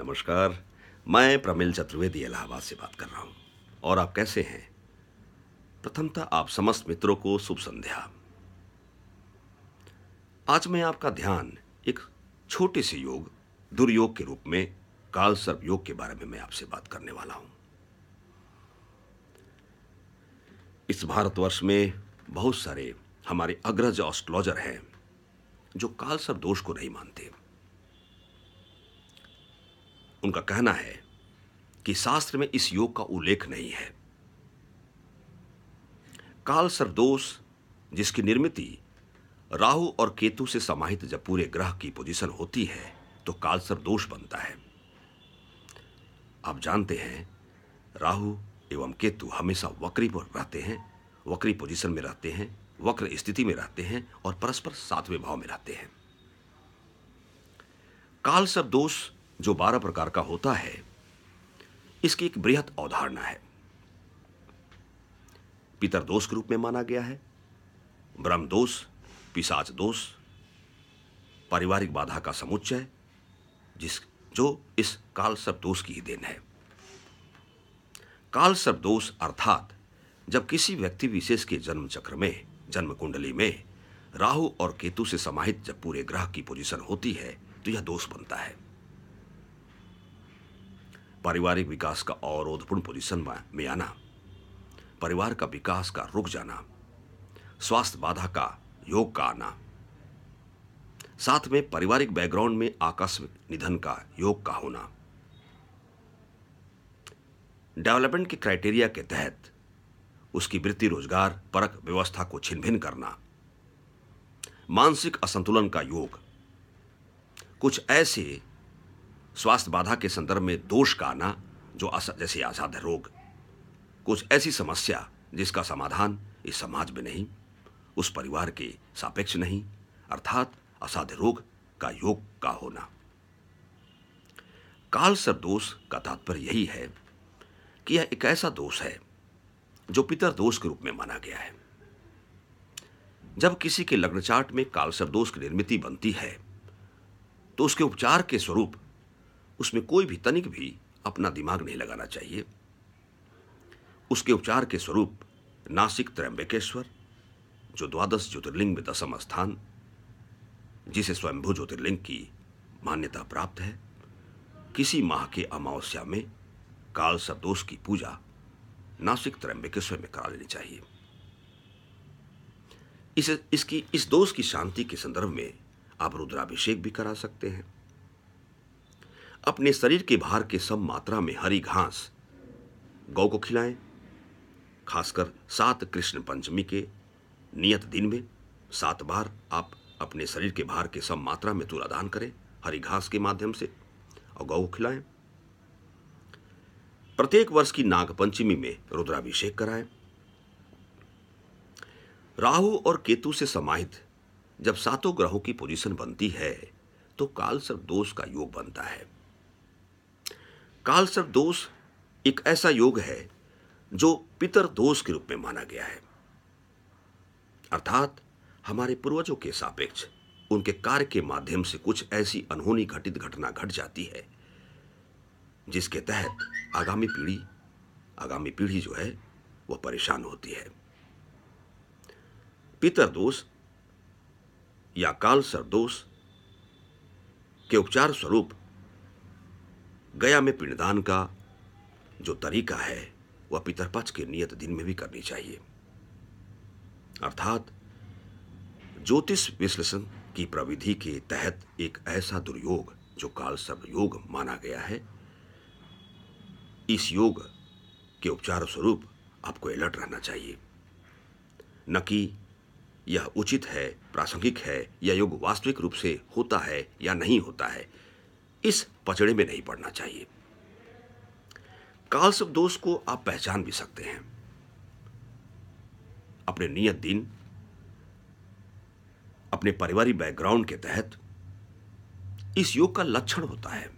नमस्कार मैं प्रमिल चतुर्वेदी इलाहाबाद से बात कर रहा हूँ और आप कैसे हैं प्रथमतः आप समस्त मित्रों को शुभ संध्या आज मैं आपका ध्यान एक छोटे से योग दुर्योग के रूप में काल सर्प योग के बारे में मैं आपसे बात करने वाला हूं इस भारतवर्ष में बहुत सारे हमारे अग्रज ऑस्ट्रोलॉजर हैं जो काल सर्प दोष को नहीं मानते उनका कहना है कि शास्त्र में इस योग का उल्लेख नहीं है काल सर्वदोष जिसकी निर्मिति राहु और केतु से समाहित जब पूरे ग्रह की पोजीशन होती है तो काल सर्वदोष बनता है आप जानते हैं राहु एवं केतु हमेशा वक्री पर रहते हैं वक्री पोजीशन में रहते हैं वक्र स्थिति में रहते हैं और परस्पर सातवें भाव में रहते हैं काल सब दोष जो बारह प्रकार का होता है इसकी एक बृहद अवधारणा है पितर दोष के रूप में माना गया है ब्रह्म दोष पिशाच दोष पारिवारिक बाधा का समुच्चय जिस जो इस काल सब दोष की ही देन है काल सब दोष अर्थात जब किसी व्यक्ति विशेष के जन्म चक्र में जन्म कुंडली में राहु और केतु से समाहित जब पूरे ग्रह की पोजीशन होती है तो यह दोष बनता है पारिवारिक विकास का अवरोधपूर्ण पोजीशन में आना परिवार का विकास का रुक जाना स्वास्थ्य बाधा का योग का आना साथ में पारिवारिक बैकग्राउंड में आकस्मिक निधन का योग का होना डेवलपमेंट के क्राइटेरिया के तहत उसकी वृत्ति रोजगार परक व्यवस्था को छिनभिन करना मानसिक असंतुलन का योग कुछ ऐसे स्वास्थ्य बाधा के संदर्भ में दोष का आना जो जैसे आजाद रोग कुछ ऐसी समस्या जिसका समाधान इस समाज में नहीं उस परिवार के सापेक्ष नहीं अर्थात असाध्य रोग का योग का होना काल सर दोष का तात्पर्य यही है कि यह एक ऐसा दोष है जो पितर दोष के रूप में माना गया है जब किसी के लग्नचार्ट में सर दोष की निर्मित बनती है तो उसके उपचार के स्वरूप उसमें कोई भी तनिक भी अपना दिमाग नहीं लगाना चाहिए उसके उपचार के स्वरूप नासिक त्र्यंबकेश्वर जो द्वादश ज्योतिर्लिंग में दसम स्थान जिसे स्वयंभू ज्योतिर्लिंग की मान्यता प्राप्त है किसी माह के अमावस्या में काल सरदोष की पूजा नासिक त्रयंबकेश्वर में करा लेनी चाहिए इस, इसकी इस दोष की शांति के संदर्भ में आप रुद्राभिषेक भी करा सकते हैं अपने शरीर के भार के सब मात्रा में हरी घास गौ को खिलाएं खासकर सात कृष्ण पंचमी के नियत दिन में सात बार आप अपने शरीर के भार के सब मात्रा में तुरादान करें हरी घास के माध्यम से और गौ को खिलाएं प्रत्येक वर्ष की नागपंचमी में रुद्राभिषेक कराएं राहु और केतु से समाहित जब सातों ग्रहों की पोजीशन बनती है तो काल सर्व दोष का योग बनता है काल सर दोष एक ऐसा योग है जो पितर दोष के रूप में माना गया है अर्थात हमारे पूर्वजों के सापेक्ष उनके कार्य के माध्यम से कुछ ऐसी अनहोनी घटित घटना घट जाती है जिसके तहत आगामी पीढ़ी आगामी पीढ़ी जो है वह परेशान होती है पितर दोष या काल सर दोष के उपचार स्वरूप गया में पिंडदान का जो तरीका है वह पितरपक्ष के नियत दिन में भी करनी चाहिए अर्थात ज्योतिष विश्लेषण की प्रविधि के तहत एक ऐसा दुर्योग जो काल सर्व योग माना गया है इस योग के उपचार स्वरूप आपको अलर्ट रहना चाहिए न कि यह उचित है प्रासंगिक है या योग वास्तविक रूप से होता है या नहीं होता है इस पचड़े में नहीं पड़ना चाहिए काल सब दोष को आप पहचान भी सकते हैं अपने नियत दिन अपने पारिवारिक बैकग्राउंड के तहत इस योग का लक्षण होता है